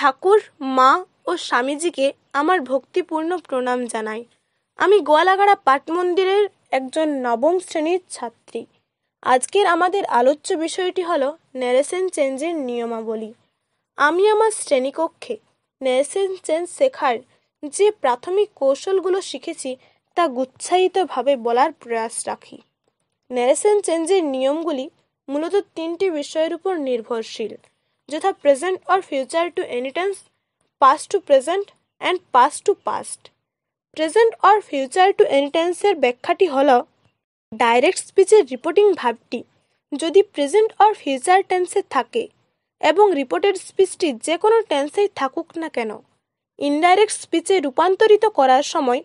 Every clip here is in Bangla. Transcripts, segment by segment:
ঠাকুর মা ও স্বামীজিকে আমার ভক্তিপূর্ণ প্রণাম জানাই আমি গোয়ালাগাড়া পাট মন্দিরের একজন নবম শ্রেণীর ছাত্রী আজকের আমাদের আলোচ্য বিষয়টি হলো ন্যারেশন চেঞ্জের নিয়মাবলী আমি আমার শ্রেণীকক্ষে ন্যারেশন চেঞ্জ শেখার যে প্রাথমিক কৌশলগুলো শিখেছি তা গুচ্ছায়িতভাবে বলার প্রয়াস রাখি ন্যারেশন চেঞ্জের নিয়মগুলি মূলত তিনটি বিষয়ের উপর নির্ভরশীল যথা present or future to any tense past to present and past to past present or future to any টেন্সের ব্যাখ্যাটি হল ডাইরেক্ট স্পিচের রিপোর্টিং ভাবটি যদি প্রেজেন্ট অর ফিউচার টেন্সে থাকে এবং রিপোর্টেড স্পিচটি যে কোনো টেন্সেই থাকুক না কেন ইনডাইরেক্ট স্পিচে রূপান্তরিত করার সময়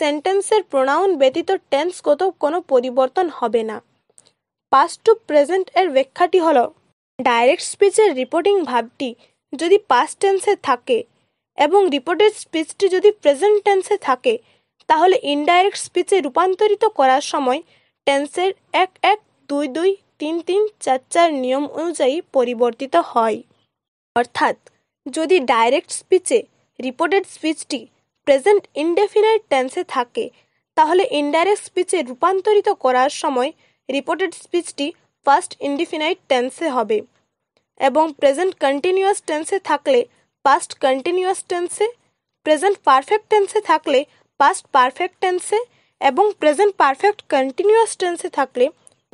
সেন্টেন্সের প্রোনাউন ব্যতীত টেন্সগত কোনো পরিবর্তন হবে না পাস্ট টু প্রেজেন্ট এর ব্যাখ্যাটি হলো ডাইরেক্ট স্পিচের রিপোর্টিং ভাবটি যদি পাস্ট টেন্সে থাকে এবং রিপোর্টেড স্পিচটি যদি প্রেজেন্ট টেন্সে থাকে তাহলে ইনডাইরেক্ট স্পিচে রূপান্তরিত করার সময় টেন্সের এক এক দুই দুই তিন তিন চার চার নিয়ম অনুযায়ী পরিবর্তিত হয় অর্থাৎ যদি ডাইরেক্ট স্পিচে রিপোর্টেড স্পিচটি প্রেজেন্ট ইনডেফিনাইট টেন্সে থাকে তাহলে ইনডাইরেক্ট স্পিচে রূপান্তরিত করার সময় রিপোর্টেড স্পিচটি পাস্ট ইন্ডিফিনাইট টেন্সে হবে এবং প্রেজেন্ট কন্টিনিউয়াস টেন্সে থাকলে পাস্ট কন্টিনিউয়াস টেন্সে প্রেজেন্ট পারফেক্ট টেন্সে থাকলে পাস্ট পারফেক্ট টেন্সে এবং প্রেজেন্ট পারফেক্ট কন্টিনিউয়াস টেন্সে থাকলে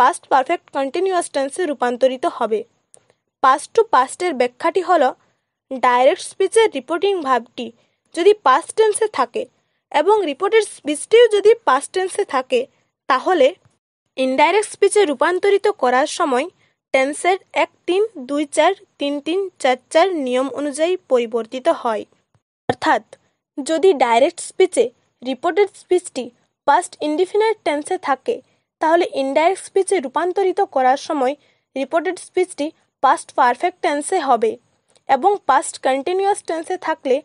পাস্ট পারফেক্ট কন্টিনিউয়াস টেন্সে রূপান্তরিত হবে পাস্ট টু পাস্টের ব্যাখ্যাটি হল ডাইরেক্ট স্পিচের রিপোর্টিং ভাবটি যদি পাস্ট টেন্সে থাকে এবং রিপোর্টের স্পিচটিও যদি পাস্ট টেন্সে থাকে তাহলে ইনডাইরেক্ট স্পিচে রূপান্তরিত করার সময় টেন্সের এক তিন দুই চার তিন তিন চার চার নিয়ম অনুযায়ী পরিবর্তিত হয় অর্থাৎ যদি ডাইরেক্ট স্পিচে রিপোর্টেড স্পিচটি পাস্ট ইনডিফিনাইট টেন্সে থাকে তাহলে ইনডাইরেক্ট স্পিচে রূপান্তরিত করার সময় রিপোর্টেড স্পিচটি পাস্ট পারফেক্ট টেন্সে হবে এবং পাস্ট কন্টিনিউয়াস টেন্সে থাকলে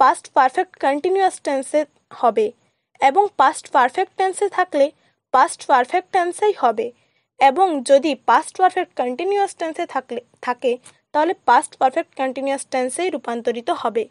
পাস্ট পারফেক্ট কন্টিনিউয়াস টেন্সে হবে এবং পাস্ট পারফেক্ট টেন্সে থাকলে পাস্ট পারফেক্ট টেন্সেই হবে এবং যদি পাস্ট পারফেক্ট কন্টিনিউয়াস টেন্সে থাকলে থাকে তাহলে পাস্ট পারফেক্ট কন্টিনিউয়াস টেন্সেই রূপান্তরিত হবে